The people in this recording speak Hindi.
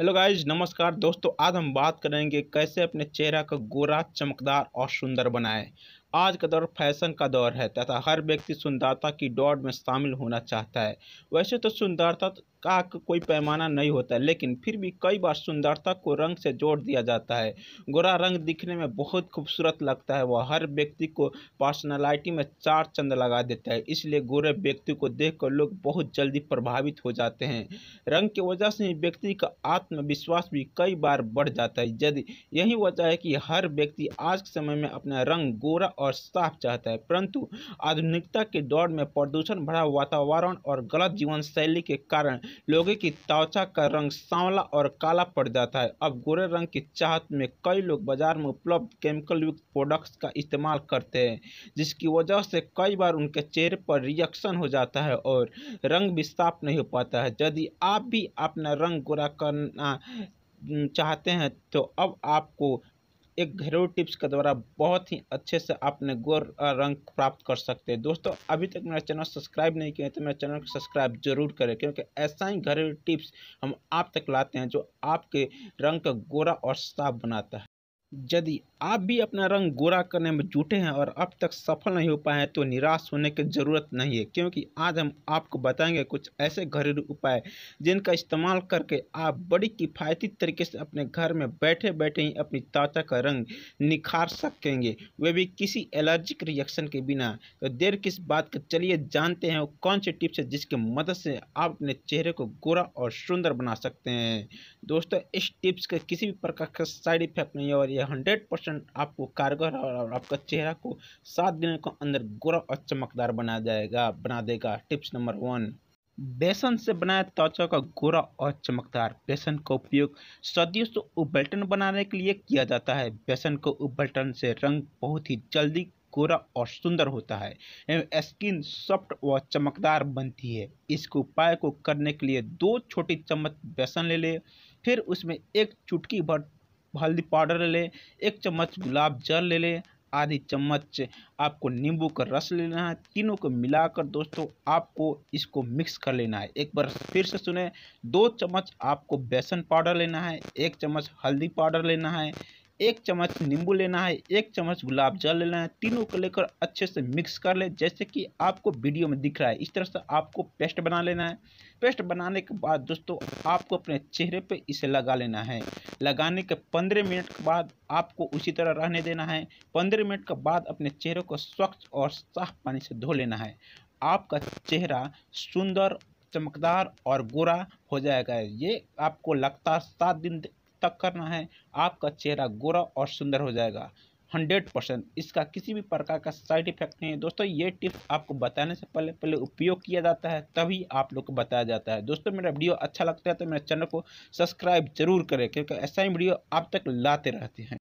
हेलो गाइज नमस्कार दोस्तों आज हम बात करेंगे कैसे अपने चेहरा का गोरा चमकदार और सुंदर बनाएं आज का दौर फैशन का दौर है तथा हर व्यक्ति सुंदरता की दौड़ में शामिल होना चाहता है वैसे तो सुंदरता का कोई पैमाना नहीं होता है लेकिन फिर भी कई बार सुंदरता को रंग से जोड़ दिया जाता है गोरा रंग दिखने में बहुत खूबसूरत लगता है वह हर व्यक्ति को पर्सनालिटी में चार चंद लगा देता है इसलिए गोरे व्यक्ति को देख लोग बहुत जल्दी प्रभावित हो जाते हैं रंग की वजह से व्यक्ति का आत्मविश्वास भी कई बार बढ़ जाता है यदि यही वजह है कि हर व्यक्ति आज के समय में अपना रंग गोरा और साफ चाहता है परंतु आधुनिकता के दौर में प्रदूषण भरा वातावरण और गलत जीवन शैली के कारण लोगों की त्वचा का रंग सांवला और काला पड़ जाता है अब गोरे रंग की चाहत में कई लोग बाजार में उपलब्ध केमिकल युक्त प्रोडक्ट्स का इस्तेमाल करते हैं जिसकी वजह से कई बार उनके चेहरे पर रिएक्शन हो जाता है और रंग भी साफ नहीं हो पाता है यदि आप भी अपना रंग गोरा करना चाहते हैं तो अब आपको एक घरेलू टिप्स के द्वारा बहुत ही अच्छे से आपने गोर रंग प्राप्त कर सकते हैं दोस्तों अभी तक मेरा चैनल सब्सक्राइब नहीं किया तो मेरा चैनल को सब्सक्राइब जरूर करें क्योंकि ऐसा ही घरेलू टिप्स हम आप तक लाते हैं जो आपके रंग का गोरा और साफ बनाता है यदि आप भी अपना रंग गोरा करने में जुटे हैं और अब तक सफल नहीं हो पाए हैं तो निराश होने की ज़रूरत नहीं है क्योंकि आज हम आपको बताएंगे कुछ ऐसे घरेलू उपाय जिनका इस्तेमाल करके आप बड़ी किफ़ायती तरीके से अपने घर में बैठे बैठे ही अपनी त्वचा का रंग निखार सकेंगे वे भी किसी एलर्जिक रिएक्शन के बिना तो देर किस बात का चलिए जानते हैं कौन से टिप्स है जिसकी मदद से आप अपने चेहरे को गोरा और सुंदर बना सकते हैं दोस्तों इस टिप्स के किसी भी प्रकार का साइड इफेक्ट नहीं है और यह हंड्रेड इंस्टेंट आपको कारगर और आपका चेहरा को सात दिनों के अंदर गोरा और चमकदार बना जाएगा बना देगा टिप्स नंबर वन बेसन से बनाया त्वचा का गोरा और चमकदार बेसन का उपयोग सदियों से उबल्टन बनाने के लिए किया जाता है बेसन को उबल्टन से रंग बहुत ही जल्दी गोरा और सुंदर होता है एवं स्किन सॉफ्ट व चमकदार बनती है इसके उपाय को करने के लिए दो छोटी चम्मच बेसन ले ले फिर उसमें एक चुटकी भर हल्दी पाउडर ले लें एक चम्मच गुलाब जल ले लें आधी चम्मच आपको नींबू का रस लेना है तीनों को मिलाकर दोस्तों आपको इसको मिक्स कर लेना है एक बार फिर से सुने दो चम्मच आपको बेसन पाउडर लेना है एक चम्मच हल्दी पाउडर लेना है एक चम्मच नींबू लेना है एक चम्मच गुलाब जल लेना है तीनों को लेकर अच्छे से मिक्स कर ले जैसे कि आपको वीडियो में दिख रहा है इस तरह से आपको पेस्ट बना लेना है पेस्ट बनाने के बाद दोस्तों आपको अपने चेहरे पे इसे लगा लेना है लगाने के पंद्रह मिनट के बाद आपको उसी तरह रहने देना है पंद्रह मिनट के बाद अपने चेहरे को स्वच्छ और साफ पानी से धो लेना है आपका चेहरा सुंदर चमकदार और गोरा हो जाएगा ये आपको लगता सात दिन तक करना है आपका चेहरा गोरा और सुंदर हो जाएगा हंड्रेड परसेंट इसका किसी भी प्रकार का साइड इफेक्ट नहीं है दोस्तों ये टिप आपको बताने से पहले पहले उपयोग किया जाता है तभी आप लोग को बताया जाता है दोस्तों मेरा वीडियो अच्छा लगता है तो मेरे चैनल को सब्सक्राइब जरूर करें क्योंकि ऐसा ही वीडियो आप तक लाते रहते हैं